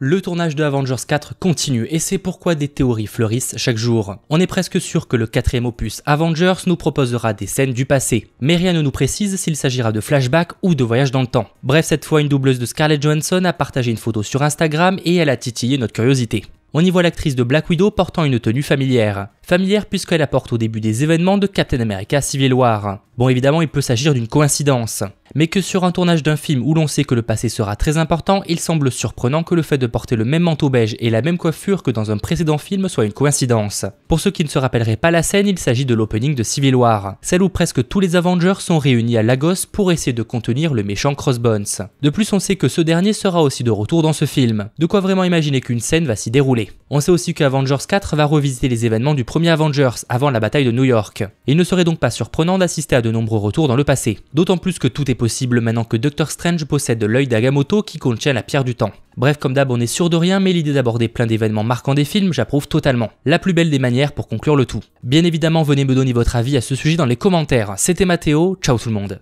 Le tournage de Avengers 4 continue et c'est pourquoi des théories fleurissent chaque jour. On est presque sûr que le quatrième opus Avengers nous proposera des scènes du passé, mais rien ne nous précise s'il s'agira de flashbacks ou de voyages dans le temps. Bref, cette fois, une doubleuse de Scarlett Johansson a partagé une photo sur Instagram et elle a titillé notre curiosité on y voit l'actrice de Black Widow portant une tenue familière familière puisqu'elle apporte au début des événements de Captain America Civil War. Bon évidemment il peut s'agir d'une coïncidence, mais que sur un tournage d'un film où l'on sait que le passé sera très important, il semble surprenant que le fait de porter le même manteau beige et la même coiffure que dans un précédent film soit une coïncidence. Pour ceux qui ne se rappelleraient pas la scène, il s'agit de l'opening de Civil War, celle où presque tous les Avengers sont réunis à Lagos pour essayer de contenir le méchant Crossbones. De plus on sait que ce dernier sera aussi de retour dans ce film, de quoi vraiment imaginer qu'une scène va s'y dérouler. On sait aussi que Avengers 4 va revisiter les événements du premier Avengers avant la bataille de New York. Il ne serait donc pas surprenant d'assister à de nombreux retours dans le passé, d'autant plus que tout est possible maintenant que Doctor Strange possède l'œil d'Agamoto qui contient la pierre du temps. Bref, comme d'hab, on est sûr de rien, mais l'idée d'aborder plein d'événements marquants des films, j'approuve totalement. La plus belle des manières pour conclure le tout. Bien évidemment, venez me donner votre avis à ce sujet dans les commentaires. C'était Mathéo, ciao tout le monde.